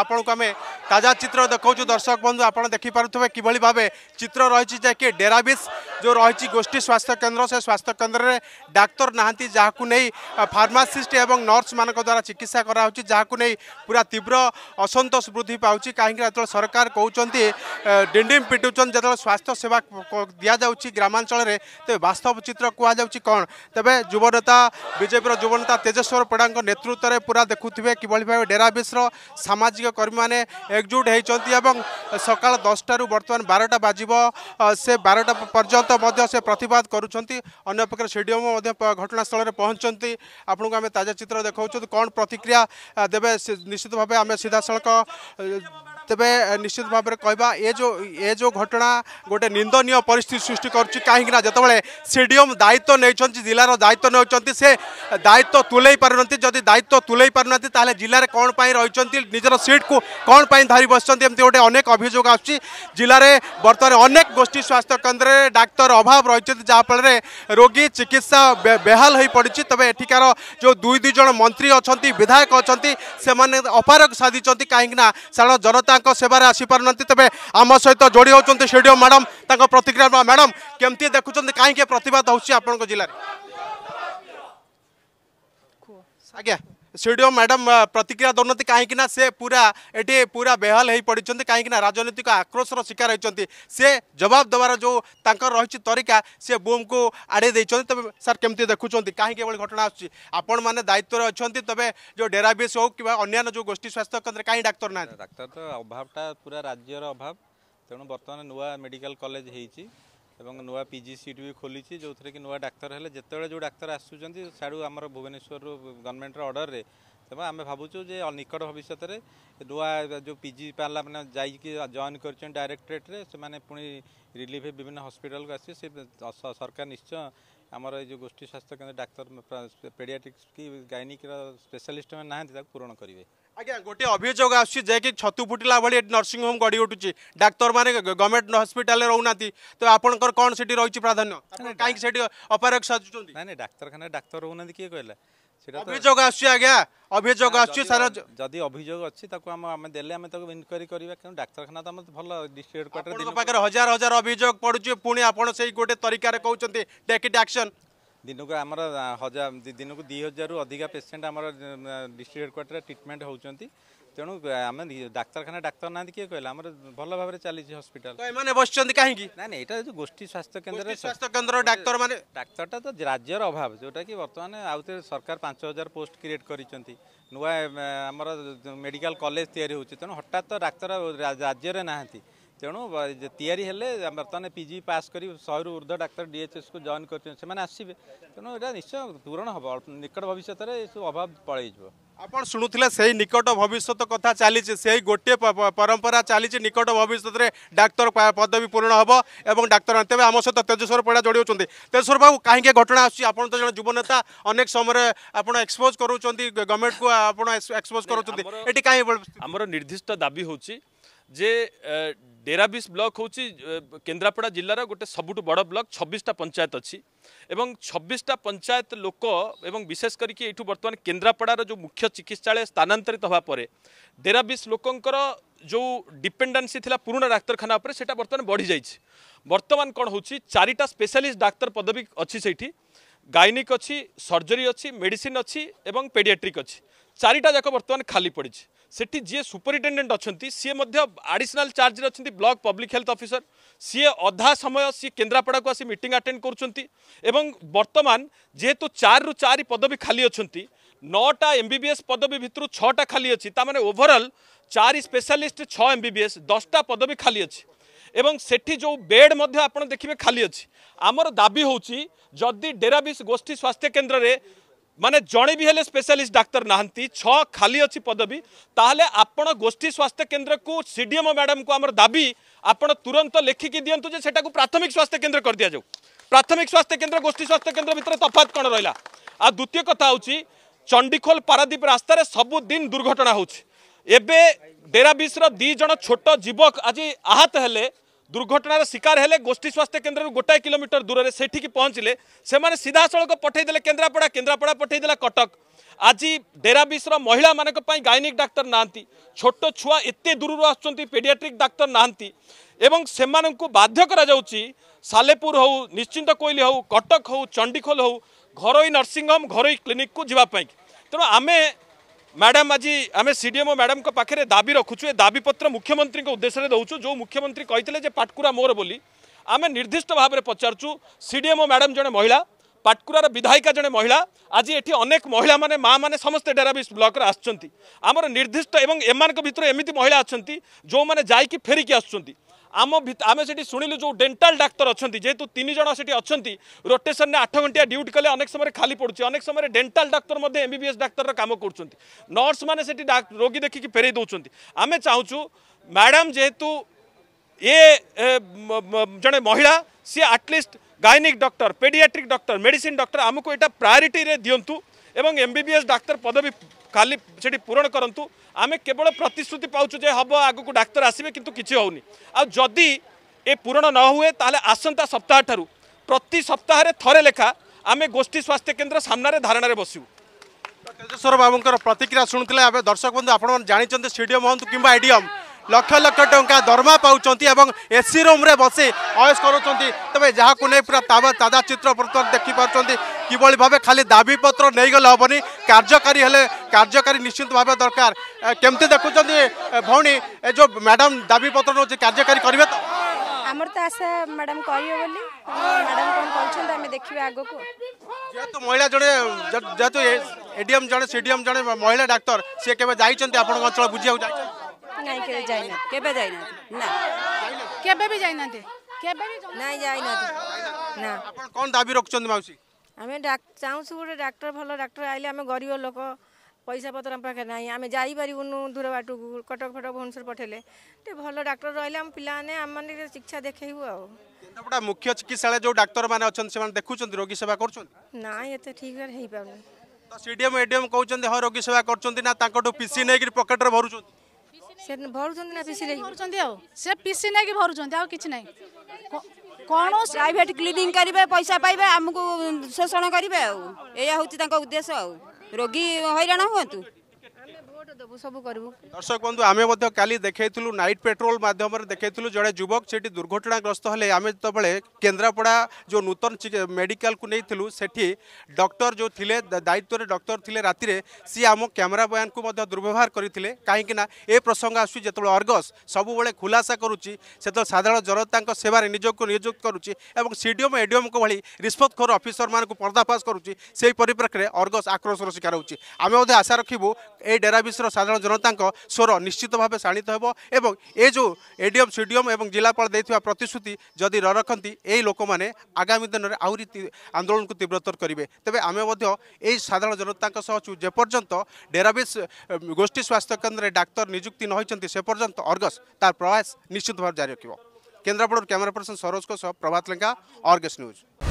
ଆପଣଙ୍କୁ ଆମେ ତାଜା ଚିତ୍ର ଦେଖାଉଛୁ ଦର୍ଶକ ବନ୍ଧୁ ଆପଣ ଦେଖିପାରୁଥିବେ କିଭଳି ଭାବେ ଚିତ୍ର ରହିଛି ଯେ କି ଡେରାବିସ୍ ଯେଉଁ ରହିଛି ଗୋଷ୍ଠୀ ସ୍ୱାସ୍ଥ୍ୟକେନ୍ଦ୍ର ସେ ସ୍ୱାସ୍ଥ୍ୟକେନ୍ଦ୍ରରେ ଡାକ୍ତର ନାହାନ୍ତି ଯାହାକୁ ନେଇ ଫାର୍ମାସିଷ୍ଟ ଏବଂ ନର୍ସମାନଙ୍କ ଦ୍ୱାରା ଚିକିତ୍ସା କରାହେଉଛି ଯାହାକୁ ନେଇ ପୁରା ତୀବ୍ର ଅସନ୍ତୋଷ ବୃଦ୍ଧି ପାଉଛି କାହିଁକି ଯେତେବେଳେ ସରକାର କହୁଛନ୍ତି ଡିଣ୍ଡିମ୍ ପିଟୁଛନ୍ତି ଯେତେବେଳେ ସ୍ୱାସ୍ଥ୍ୟ ସେବା ଦିଆଯାଉଛି ଗ୍ରାମାଞ୍ଚଳରେ ତେବେ ବାସ୍ତବ ଚିତ୍ର କୁହାଯାଉଛି କ'ଣ ତେବେ ଯୁବନେତା ବିଜେପିର ଯୁବନେତା ତେଜେଶ୍ୱର ପଡ଼ାଙ୍କ ନେତୃତ୍ୱରେ ପୁରା ଦେଖୁଥିବେ କିଭଳି ଭାବେ ଡେରାବିସ୍ର ସାମାଜିକ সামাজিক কর্মী মানে একজুট হয়েছেন এবং সকাল দশটার বর্তমান বারোটা বাজিব সে বারোটা পর্যন্ত সে প্রতবাদ করছেন অন্যপক্ষে সিডিএম ঘটনাস্থলের পৌঁছতে আপনার আমি তাজা চিত্র দেখাও কণ প্রতিক্রিয়া দেবে নিশ্চিত ভাবে আমি সিধাসলখ ତେବେ ନିଶ୍ଚିତ ଭାବରେ କହିବା ଏ ଯେଉଁ ଏ ଯେଉଁ ଘଟଣା ଗୋଟେ ନିନ୍ଦନୀୟ ପରିସ୍ଥିତି ସୃଷ୍ଟି କରୁଛି କାହିଁକିନା ଯେତେବେଳେ ସି ଡି ଏମ୍ ଦାୟିତ୍ୱ ନେଇଛନ୍ତି ଜିଲ୍ଲାର ଦାୟିତ୍ୱ ନେଉଛନ୍ତି ସେ ଦାୟିତ୍ୱ ତୁଲେଇ ପାରୁନାହାନ୍ତି ଯଦି ଦାୟିତ୍ୱ ତୁଲେଇ ପାରୁନାହାନ୍ତି ତାହେଲେ ଜିଲ୍ଲାରେ କ'ଣ ପାଇଁ ରହିଛନ୍ତି ନିଜର ସିଟ୍କୁ କ'ଣ ପାଇଁ ଧରି ବସିଛନ୍ତି ଏମିତି ଗୋଟେ ଅନେକ ଅଭିଯୋଗ ଆସୁଛି ଜିଲ୍ଲାରେ ବର୍ତ୍ତମାନ ଅନେକ ଗୋଷ୍ଠୀ ସ୍ୱାସ୍ଥ୍ୟ କେନ୍ଦ୍ରରେ ଡାକ୍ତର ଅଭାବ ରହିଛନ୍ତି ଯାହାଫଳରେ ରୋଗୀ ଚିକିତ୍ସା ବେହାଲ ହୋଇପଡ଼ିଛି ତେବେ ଏଠିକାର ଯେଉଁ ଦୁଇ ଦୁଇ ଜଣ ମନ୍ତ୍ରୀ ଅଛନ୍ତି ବିଧାୟକ ଅଛନ୍ତି ସେମାନେ ଅପାରଗ ସାଧିଛନ୍ତି କାହିଁକିନା ସାଧାରଣ ଜନତା মাঙ্ক সেবার আসিপার তবে আম সহ যোড়ি হচ্ছেন সিডিও ম্যাডাম তাঁর প্রতিক্রিয়া ম্যাডাম কমিটি দেখুছেন কী প্রতবাদ হচ্ছে আপনার জেলার আজ্ঞা ᱥᱴুডিও મેડમ প্রতিক্রিয়া দৰনতি काहीkina সে পুরা এটি পুরা বেহল হৈ পৰিছন্তি काहीkina ৰাজনীতিৰ আক্ৰোসৰ শিকার হৈছন্তি সে জবাব দেৱাৰ যো তংক ৰহীচ তৰিকা সে বুমক আঢ়ে দেচন্ত তবে સર কেমতে দেখোচন্ত काही কিৱল ঘটনা আছে आपण মানে দায়িত্ব আছে তবে যো ডেরাৱিস হও কিবা অন্যান যো গোষ্টি স্বাস্থ্য কেন্দ্ৰ काही ডাক্তৰ না আছে ডাক্তৰ তো অভাবটা পুরা ৰাজ্যৰ অভাব তেনু বৰ্তমান নয়া মেডিকেল কলেজ হৈছি এবং নূয়া পিজি ସିଟ୍ ବି ଖୋଲିଛି ଯେଉଁଥିରେ କି ନୂଆ ଡାକ୍ତର ହେଲେ ଯେତେବେଳେ ଯେଉଁ ଡାକ୍ତର ଆସୁଛନ୍ତି ସିଆଡ଼ୁ ଆମର ଭୁବନେଶ୍ୱରରୁ ଗଭର୍ଣ୍ଣମେଣ୍ଟର ଅର୍ଡ଼ରରେ ତେବେ ଆମେ ଭାବୁଛୁ ଯେ ନିକଟ ଭବିଷ୍ୟତରେ ନୂଆ ଯେଉଁ ପିଜି ମାନେ ଯାଇକି ଜଏନ୍ କରିଛନ୍ତି ଡାଇରେକ୍ଟରେଟ୍ରେ ସେମାନେ ପୁଣି ରିଲିଫ୍ ବିଭିନ୍ନ ହସ୍ପିଟାଲକୁ ଆସିବେ ସେ ସରକାର ନିଶ୍ଚୟ ଆମର ଏଇ ଯେଉଁ ଗୋଷ୍ଠୀ ସ୍ୱାସ୍ଥ୍ୟ କେନ୍ଦ୍ର ଡାକ୍ତର ପେଡ଼ିଆଟ୍ରିକ୍ସ କି ଗାଇନିକ୍ର ସ୍ପେଶାଲିଷ୍ଟମାନେ ନାହାନ୍ତି ତାକୁ ପୂରଣ କରିବେ আজ্ঞা গোটে অভিযোগ আসছে যে কি ছতু ফুটিলা ভাই এটি নর্সিংহোম গড়ি উঠুছে ডাক্তার মানে গভর্নমেন্ট হসপিটালে রহুনা তো আপনার কম সেটি রয়েছে প্রাধান্য কিন্তু সেটি অপারক সাজুচ্ছেন না না ডাক্তার রহুনা কি কে সেটা অভিযোগ আসছে আজ্ঞা অভিযোগ আসছে স্যার যদি অভিযোগ আছে তাকে আমি দেলে আমি তাকে ইনকোয়ারি করিবা কারণ ডাক্তারখানা তো আমার ভালো ডিস্ট্রিক্ট হেডকোয়ার্টার পাখে হাজার হাজার অভিযোগ পড়ুছে পুনি আপনার সেই গোটে তরিকার কৌছেন টেক ইট আকশন দিনক আমার হজা দিনক দুই হাজার অধিকা পেসেন্ট আমার ডিস্ট্রিক্ট হেডকোয়ার্টার ট্রিটমেন্ট হচ্ছেন তেমন আমি ডাক্তারখানা ডাক্তার না কি কহিলা আমার ভাল ভাবে চালছে হসপিটাল এমানে বসছেন কাহি না না এটা গোষ্ঠী স্বাস্থ্য কেন্দ্র স্বাস্থ্য কেন্দ্র ডাক্তার মানে ডাক্তারটা তো রাজ্যর অভাব যেটা কি বর্তমানে আউতে সরকার পাঁচ হাজার পোস্ট ক্রিয়েট করেছেন নূয়া আমার মেডিকাল কলেজ তৈরি হচ্ছে তেমন হঠাৎ তো ডাক্তার রাজ্যের না ତେଣୁ ତିଆରି ହେଲେ ବର୍ତ୍ତମାନ ପି ଜି ପାସ୍ କରି ଶହେରୁ ଉର୍ଦ୍ଧ୍ୱ ଡାକ୍ତର ଡିଏଚ୍ଏସ୍କୁ ଜଏନ୍ କରିଛନ୍ତି ସେମାନେ ଆସିବେ ତେଣୁ ଏଇଟା ନିଶ୍ଚୟ ପୂରଣ ହେବ ନିକଟ ଭବିଷ୍ୟତରେ ଏସବୁ ଅଭାବ ପଳେଇଯିବ ଆପଣ ଶୁଣୁଥିଲେ ସେଇ ନିକଟ ଭବିଷ୍ୟତ କଥା ଚାଲିଛି ସେଇ ଗୋଟିଏ ପରମ୍ପରା ଚାଲିଛି ନିକଟ ଭବିଷ୍ୟତରେ ଡାକ୍ତର ପଦବୀ ପୂରଣ ହେବ ଏବଂ ଡାକ୍ତର ତେବେ ଆମ ସହିତ ତେଜେଶ୍ୱର ପରିଡ଼ା ଯୋଡ଼ି ହେଉଛନ୍ତି ତେଜେଶ୍ୱର ବାବୁ କାହିଁକି ଘଟଣା ଆସୁଛି ଆପଣ ତ ଜଣେ ଯୁବ ଅନେକ ସମୟରେ ଆପଣ ଏକ୍ସପୋଜ୍ କରୁଛନ୍ତି ଗଭର୍ଣ୍ଣମେଣ୍ଟକୁ ଆପଣ ଏକ୍ସପୋଜ୍ କରୁଛନ୍ତି ଏଠି କାହିଁ ଆମର ନିର୍ଦ୍ଧିଷ୍ଟ ଦାବି ହେଉଛି ଯେ ডেরাবিশ ব্লক হচ্ছে কেন্দ্রাপড়া জেলার গোটে সবুঠ বড় ব্লক ছবিশটা পঞ্চায়েত অছি এবং ছবিশটা পঞ্চায়েত লোক এবং বিশেষ করি এইটু বর্তমান কেন্দ্রাপড়ার যে মুখ্য চিকিৎসালয় স্থানান্তরিত হওয়া পরে ডেরাবিশ লোকঙ্কর যে ডিপেন্ডেন্সি লা পুরোনা ডাক্তারখানা উপরে সেটা বর্তমান বড়ি যাই বর্তমান কম হচ্ছে চারিটা স্পেশালিস্ট ডাক্তার পদবী অছি সেইটি গাইনিক অছি সর্জরি অছি মেডিসিন অছি এবং পেডিয়াট্রিক অছি চারিটা যাক বর্তমান খালি পড়ছে সেটি যে সুপরিটেডেট অনেক সি আডিশনাল চার্জরে অনেক ব্লক পব্লিক হেলথ অফিসর সি অধা সময় সি কেন্দ্রাপড়া আসি মিটিং আটেড করছেন এবং বর্তমান যেহেতু চারু চারি পদবী খালি অনেক নটা এমবিবিএস পদবী ভিতর ছটা খালি অছি তা মানে ওভরঅল চারি স্পেশালিস্ট ছ এমবিবিএস দশটা পদবী খালি অ এবং সেটি যে বেড মধ্যে আপনার দেখবে খালি অছি আমার দাবি হচ্ছে যদি ডেরাবিশ গোষ্ঠী স্বাস্থ্য কেন্দ্রে মানে জনে বি হলে স্পেশালিস্ট ডাক্তার না ছ খালি অছি পদবী তাহলে আপনার গোষ্ঠী স্বাস্থ্য কেন্দ্র কেন্দ্রকু সিডিএম কু আমার দাবি আপনার তুরন্ত লেখিকি দিও যে সেটা প্রাথমিক স্বাস্থ্য কেন্দ্র করে দিয়া যাও প্রাথমিক স্বাস্থ্য কেন্দ্র গোষ্ঠী স্বাস্থ্য কেন্দ্র ভিতরে তফাত কোণ রহলা আর দ্বিতীয় কথা হচ্ছে চন্ডিখোল পারাদ্বীপ রাস্তায় সবুদিন দুর্ঘটনা হচ্ছে এবে ডেরাবিশর দুই জন ছোট যুবক আজ আহত হলে দুর্ঘটনার শিকার হলে গোষ্ঠী স্বাস্থ্য কেন্দ্রর গোটায়ে কিলোমিটর দূরে সেটিকি পৌঁছলে সে সিধাসলখ পঠাইদেলে কেন্দ্রাপড়া কেন্দ্রাপড়া পঠাইদেলা কটক আজি ডেরাবিশর মহিলা মানক গাইনিক ডাক্তার না ছোট ছুয়া এতে দূরর আসছেন পেডিয়াট্রিক ডাক্তার না এবং সে বাধ্য করা যাচ্ছে সালেপুর হো নিশ্চিন্ত কোইলি হো কটক হো চণ্ডীখোল হো ঘরোই নর্সিং হোম ঘরোই ক্লিনিক যা তেমন আমি ম্যাডাম আজ আমি সিডিএমও ম্যাডাম পাখে দাবি রাখুছু এ দাবিপত্র মুখ্যমন্ত্রী উদ্দেশ্যে দেছু যে মুখ্যমন্ত্রী কে পাটকুরা মোর বলে আমি নির্দিষ্ট ভাবে পচারছু সিডিএমও ম্যাডাম জনে মহিলা পাটকুরার বিধায়িকা জনে মহিলা আজ এটি অনেক মহিলা মানে মা মানে সমস্ত ডেরাবিশ ব্লকরে আসছেন আমার নির্দিষ্ট এবং এমান ভিতরে এমিতি মহিলা অনেক যে যাই ফেরিকি আসছেন আম আমি সেটি শুণিলু যে ডেন্টাল ডাক্তার অনেক যেহেতু তিন জন সেটি অনেক রোটেসনে আঠ ঘণ্টিয়া ডিউটি কলে অনেক সময় খালি পড়ছে অনেক সময় ডেন্টাল ডাক্তার মধ্যে এমবিবিএস ডাক্তার কাম করছেন নর্স মানে সেটি রোগী দেখি ফেরাই দৌঁছেন আমি চাহুছু ম্যাডাম যেহেতু এ জনে মহিলা সি at least gynaec doctor paediatric doctor medicine doctor আমি এটা প্রায়োরিটি দিও এবং এমবিবিএস ডাক্তার পদবী খালি সেটি পূরণ করতু আমি কেবল প্রতিশ্রুতি পাচ্ছু যে হব আগুক ডাক্তার আসবে কিন্তু কিছু হোনি আদি এ পূরণ ন হুয়ে তাহলে আসন্তা সপ্তাহ ঠার প্রতি সপ্তাহে থরে লেখা আমি গোষ্ঠী স্বাস্থ্য কেন্দ্র সামনে ধারণার বসবু তেজেশ্বর বাবুঙ্কর প্রতিক্রিয়া শুণুলে এবার দর্শক বন্ধু আপনার জাঁচান সিডিও মহন্ত কিংবা এডিএম লক্ষ লক্ষ টঙ্কা দরমা পাচ্ছেন এবং এসি রুম্রে বসে অয়েস করছেন তবে যা পুরা তাদা চিত্র বর্তমান দেখিপার কিভাবে ভাবে খালি দাবিপত্র নেইগলে হবনি কার্যকারী হলে কার্যকারী নিশ্চিত ভাবে দরকার কেমতি দেখুছেন ভৌণী এ যে ম্যাডাম দাবিপত্র নেছে কার্যকারী করবে তো আমার তো আশা ম্যাডাম করবে বলি ম্যাডাম কোন করছেন আমি দেখিবা আগকু যেহেতু মহিলা জনে যেহেতু এডিএম জনে সিডিএম জনে মহিলা ডাক্তার সে কেবে যাইছেন আপনার অঞ্চল বুঝিয়াও যাই নাই কেবে যাই না কেবে যাই না না কেবে বি যাই না কেবে বি না যাই না না আপন কোন দাবি রাখছেন মাউসি ଆମେ ଚାହୁଁଛୁ ଗୋଟେ ଡାକ୍ତର ଭଲ ଡାକ୍ତର ଆଇଲେ ଆମେ ଗରିବ ଲୋକ ପଇସା ପତ୍ର ଆମ ପାଖରେ ନାହିଁ ଆମେ ଯାଇପାରିବୁନୁ ଦୂର ବାଟକୁ କଟକ ଫଟକ ଭୁବନେଶ୍ୱର ପଠେଇଲେ ଟିକେ ଭଲ ଡାକ୍ତର ରହିଲେ ଆମ ପିଲାମାନେ ଆମମାନେ ଶିକ୍ଷା ଦେଖେଇବୁ ଆଉ କେନ୍ଦ୍ରାପଡ଼ା ମୁଖ୍ୟ ଚିକିତ୍ସାଳୟ ଯେଉଁ ଡାକ୍ତରମାନେ ଅଛନ୍ତି ସେମାନେ ଦେଖୁଛନ୍ତି ରୋଗୀ ସେବା କରୁଛନ୍ତି ନାଇଁ ଏତେ ଠିକ୍ରେ ହେଇପାରୁନି ତ ସିଡିଏମ୍ ଏଡିଏମ୍ କହୁଛନ୍ତି ହଁ ରୋଗୀ ସେବା କରୁଛନ୍ତି ନା ତାଙ୍କଠୁ ପିସି ନେଇକି ପକେଟରେ ଭରୁଛନ୍ତି ସେ ଭରୁଛନ୍ତି ନା ପିସି ନେଇକି ଭରୁଛନ୍ତି ଆଉ ସେ ପିସି ନେଇକି ଭରୁଛନ୍ତି ଆଉ କିଛି ନାହିଁ କ'ଣ ପ୍ରାଇଭେଟ କ୍ଲିନିକ କରିବେ ପଇସା ପାଇବେ ଆମକୁ ଶୋଷଣ କରିବେ ଆଉ ଏଇଆ ହେଉଛି ତାଙ୍କ ଉଦ୍ଦେଶ୍ୟ ଆଉ ରୋଗୀ ହଇରାଣ ହୁଅନ୍ତୁ ସପୋର୍ଟ ଦେବୁ ସବୁ କରିବୁ ଦର୍ଶକ ବନ୍ଧୁ ଆମେ ମଧ୍ୟ କାଲି ଦେଖାଇଥିଲୁ ନାଇଟ୍ ପେଟ୍ରୋଲ ମାଧ୍ୟମରେ ଦେଖାଇଥିଲୁ ଜଣେ ଯୁବକ ସେଠି ଦୁର୍ଘଟଣାଗ୍ରସ୍ତ ହେଲେ ଆମେ ଯେତେବେଳେ କେନ୍ଦ୍ରାପଡ଼ା ଯେଉଁ ନୂତନ ମେଡ଼ିକାଲକୁ ନେଇଥିଲୁ ସେଠି ଡକ୍ଟର ଯେଉଁ ଥିଲେ ଦାୟିତ୍ୱରେ ଡକ୍ଟର ଥିଲେ ରାତିରେ ସିଏ ଆମ କ୍ୟାମେରା ବୟାନକୁ ମଧ୍ୟ ଦୁର୍ବ୍ୟବହାର କରିଥିଲେ କାହିଁକିନା ଏ ପ୍ରସଙ୍ଗ ଆସୁଛି ଯେତେବେଳେ ଅର୍ଗସ୍ ସବୁବେଳେ ଖୁଲାସା କରୁଛି ସେତେବେଳେ ସାଧାରଣ ଜନତାଙ୍କ ସେବାରେ ନିଜକୁ ନିଯୁକ୍ତ କରୁଛି ଏବଂ ସିଡିଏମ୍ ଏଡିଏମ୍ଙ୍କ ଭଳି ରିସ୍ପତଖୋର ଅଫିସରମାନଙ୍କୁ ପର୍ଦ୍ଦାଫାଶ କରୁଛି ସେହି ପରିପ୍ରେକ୍ଷୀରେ ଅର୍ଗସ୍ ଆକ୍ରୋଶର ଶିକାର ହେଉଛି ଆମେ ମଧ୍ୟ ଆଶା ରଖିବୁ এই ডেরা বিষয়ে দেশের সাধারণ জনতা স্বর নিশ্চিত ভাবে শাণিত হব এবং এ যে এডিএম সিডিএম এবং জেলাপাল দিয়ে প্রতিশ্রুতি যদি ন রাখতে এই লোক মানে আগামী দিনের আহরি আন্দোলনকে তীব্রতর করবে তবে আমি এই সাধারণ জনতা যেপর্যন্ত ডেরাবিস গোষ্ঠী স্বাস্থ্যকেন্দ্রে ডাক্তার নিযুক্তি নহয়েছেন সে পর্যন্ত অর্গস তার প্রয়াস নিশ্চিত ভাবে জারি রাখব কেন্দ্রাপড়ার ক্যামেরা পর্সন সরোজক প্রভাত লেঙ্কা অর্গস নিউজ